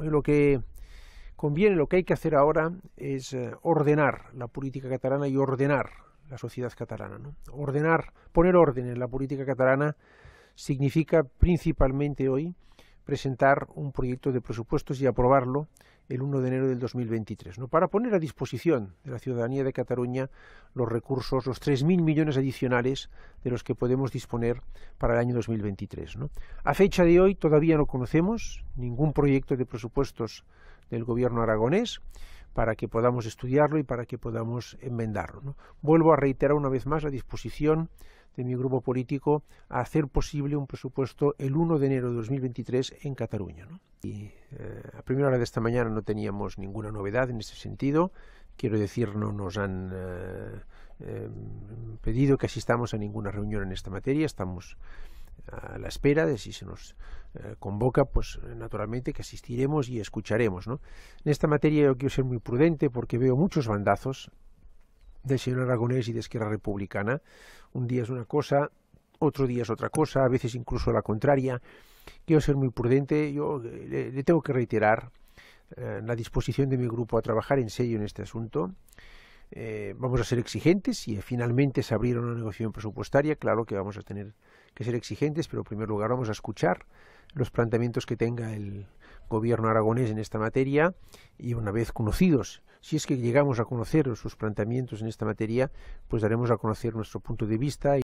Pues lo que conviene, lo que hay que hacer ahora es eh, ordenar la política catalana y ordenar la sociedad catalana. Ordenar, poner orden en la política catalana significa principalmente hoy presentar un proyecto de presupuestos y aprobarlo el 1 de enero del 2023, ¿no? para poner a disposición de la ciudadanía de Cataluña los recursos, los 3.000 millones adicionales de los que podemos disponer para el año 2023. ¿no? A fecha de hoy todavía no conocemos ningún proyecto de presupuestos del gobierno aragonés para que podamos estudiarlo y para que podamos enmendarlo. Vuelvo a reiterar una vez más la disposición de mi grupo político a hacer posible un presupuesto el 1 de enero de 2023 en Cataluña. Y, eh, a primera hora de esta mañana no teníamos ninguna novedad en ese sentido. Quiero decir, no nos han eh, eh, pedido que asistamos a ninguna reunión en esta materia. Estamos a la espera de si se nos eh, convoca, pues naturalmente que asistiremos y escucharemos. En esta materia yo quiero ser muy prudente porque veo muchos bandazos del señor Aragonés y de Esquerra Republicana. Un día es una cosa, otro día es otra cosa, a veces incluso la contraria. Quiero ser muy prudente, yo eh, le, tengo que reiterar eh, la disposición de mi grupo a trabajar en serio en este asunto. Eh, vamos a ser exigentes y finalmente se abrieron una negociación presupuestaria. Claro que vamos a tener que ser exigentes, pero en primer lugar vamos a escuchar los planteamientos que tenga el gobierno aragonés en esta materia y una vez conocidos, si es que llegamos a conocer sus planteamientos en esta materia, pues daremos a conocer nuestro punto de vista. Y